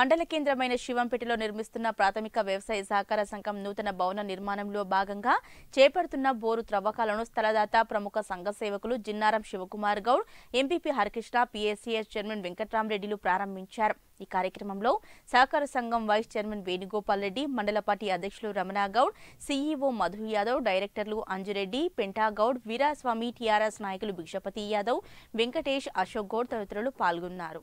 మండల కేంద్రమైన శివంపేటలో నిర్మిస్తున్న ప్రాథమిక వ్యవసాయ సహకార సంఘం నూతన భవన నిర్మాణంలో భాగంగా చేపడుతున్న బోరు త్రవ్వకాలను స్థలదాత ప్రముఖ సంఘ సేవకులు Jinnaram Shivakumar Goud MPP Harikrishna PSCS chairman వెంకట్రామరెడ్డిలు ప్రారంభించారు ఈ కార్యక్రమంలో సహకార సంఘం వైస్ చైర్మన్ వేణుగోపాల్ రెడ్డి మండల పార్టీ అధ్యక్షులు రమణా గౌడ్ సీఈఓ మధు యాదవ్ డైరెక్టర్లు అంజురెడ్డి పెంటాగౌడ్ వీరాస్వామి టీఆర్ఎస్ నాయకులు భిక్షపతి యాదవ్ వెంకటేష్ అశోక్ గౌడ్ తదితరులు పాల్గొన్నారు